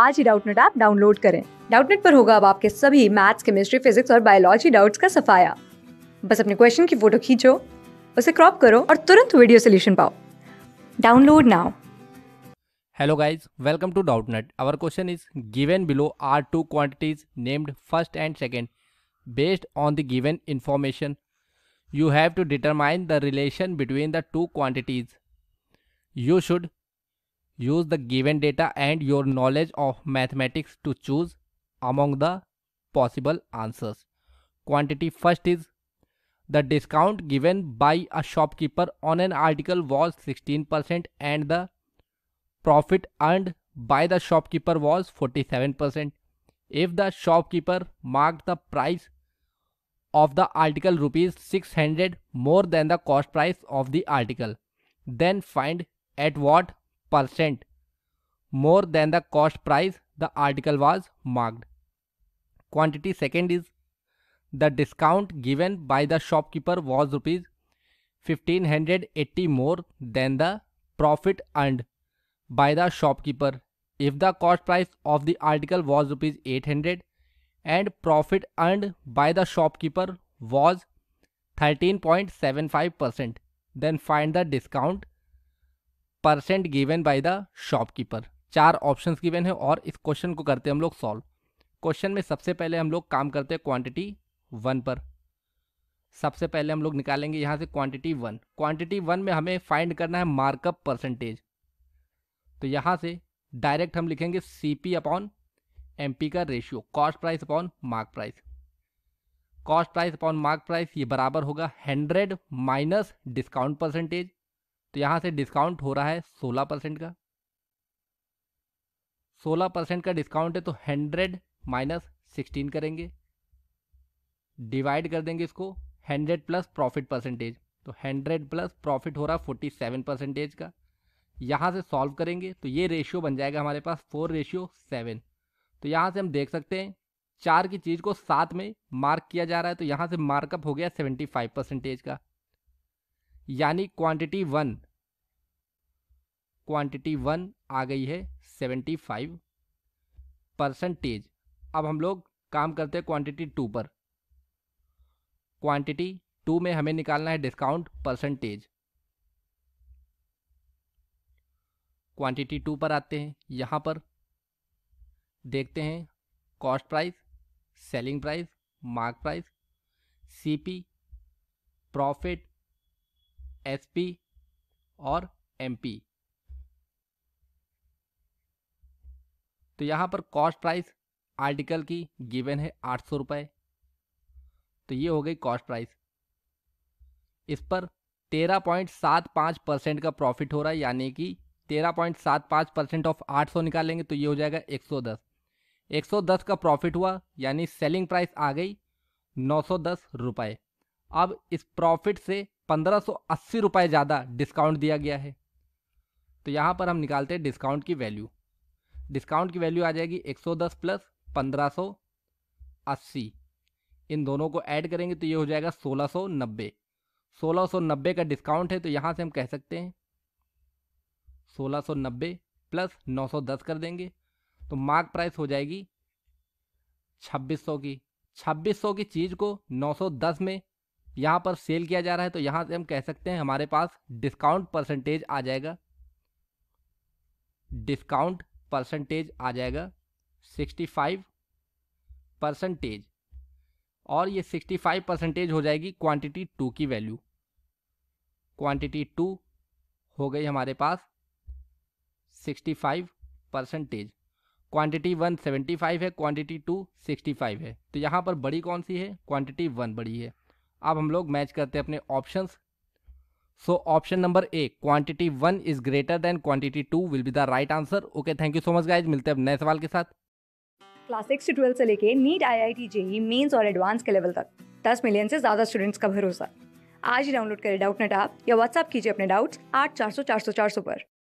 आज ही Doubtnut app download करें डाउटनेट पर होगा अब आपके सभी मैथ्स केमिस्ट्री फिजिक्स और बायोलॉजी डाउट्स का सफाया बस अपने क्वेश्चन की फोटो खींचो उसे क्रॉप करो और तुरंत वीडियो सोल्यूशन पाओ download now hello guys welcome to Doubtnut our question is given below are two quantities named first and second based on the given information you have to determine the relation between the two quantities you should Use the given data and your knowledge of mathematics to choose among the possible answers. Quantity first is the discount given by a shopkeeper on an article was 16% and the profit earned by the shopkeeper was 47%. If the shopkeeper marked the price of the article rupees 600 more than the cost price of the article, then find at what percent more than the cost price the article was marked. Quantity second is the discount given by the shopkeeper was rupees 1580 more than the profit earned by the shopkeeper if the cost price of the article was rupees 800 and profit earned by the shopkeeper was 13.75% then find the discount percent given by the shopkeeper चार option given है और इस question को करते हैं हम लोग solve question में सबसे पहले हम लोग काम करते हैं क्वांटिटी वन पर सबसे पहले हम लोग निकालेंगे यहाँ से क्वांटिटी वन क्वांटिटी वन में हमें फाइंड करना है मार्कअप परसेंटेज तो यहाँ से डायरेक्ट हम लिखेंगे C P upon M P का ratio cost price upon mark price cost price upon mark price ये बराबर होगा हंड्रेड माइनस डिस्काउंट परसेंटेज तो यहाँ से डिस्काउंट हो रहा है सोलह परसेंट का सोलह परसेंट का डिस्काउंट है तो हंड्रेड माइनस सिक्सटीन करेंगे डिवाइड कर देंगे इसको हंड्रेड प्लस प्रॉफिट परसेंटेज तो हंड्रेड प्लस प्रॉफिट हो रहा है फोर्टी सेवन परसेंटेज का यहाँ से सॉल्व करेंगे तो ये रेशियो बन जाएगा हमारे पास फोर रेशियो सेवन तो यहाँ से हम देख सकते हैं चार की चीज़ को सात में मार्क किया जा रहा है तो यहाँ से मार्कअप हो गया सेवेंटी फाइव परसेंटेज का यानी क्वांटिटी वन क्वांटिटी वन आ गई है सेवेंटी फाइव परसेंटेज अब हम लोग काम करते हैं क्वांटिटी टू पर क्वांटिटी टू में हमें निकालना है डिस्काउंट परसेंटेज क्वांटिटी टू पर आते हैं यहाँ पर देखते हैं cost price selling price mark price CP profit SP और एमपी तो यहाँ पर कॉस्ट प्राइस आर्टिकल की गिवन है आठ सौ रुपये तो ये हो गई कॉस्ट प्राइस इस पर तेरह पॉइंट सात पाँच परसेंट का प्रॉफिट हो रहा है यानी कि तेरह पॉइंट सात पाँच परसेंट ऑफ आठ सौ निकालेंगे तो ये हो जाएगा एक सौ दस एक सौ दस का प्रॉफिट हुआ यानी सेलिंग प्राइस आ गई नौ सौ दस रुपये अब इस प्रॉफिट से पंद्रह रुपए ज़्यादा डिस्काउंट दिया गया है तो यहाँ पर हम निकालते हैं डिस्काउंट की वैल्यू डिस्काउंट की वैल्यू आ जाएगी 110 प्लस अस्सी इन दोनों को ऐड करेंगे तो ये हो जाएगा 1690 1690 का डिस्काउंट है तो यहाँ से हम कह सकते हैं 1690 प्लस 910 कर देंगे तो मार्क प्राइस हो जाएगी 2600 की 2600 की चीज़ को 910 में यहाँ पर सेल किया जा रहा है तो यहाँ से हम कह सकते हैं हमारे पास डिस्काउंट परसेंटेज आ जाएगा डिस्काउंट परसेंटेज आ जाएगा सिक्सटी फाइव परसेंटेज और ये सिक्सटी फाइव परसेंटेज हो जाएगी क्वांटिटी टू की वैल्यू क्वांटिटी टू हो गई हमारे पास sixty five percentage quantity one seventy five है क्वांटिटी टू सिक्सटी फाइव है तो यहाँ पर बड़ी कौन सी है क्वांटिटी वन बड़ी है अब हम लोग मैच करते हैं अपने options so option number A quantity one is greater than quantity two will be the right answer okay thank you so much guys मिलते हैं नए सवाल के साथ क्लास सिक्स से ट्वेल्थ से लेके NEET I I T JEE mains और एडवांस के लेवल तक दस मिलियन से ज्यादा स्टूडेंट्स का भरोसा आज ही डाउनलोड करें डाउट नेट आप या व्हाट्सअप कीजिए अपने डाउट्स आठ चार सौ चार सौ चार सौ पर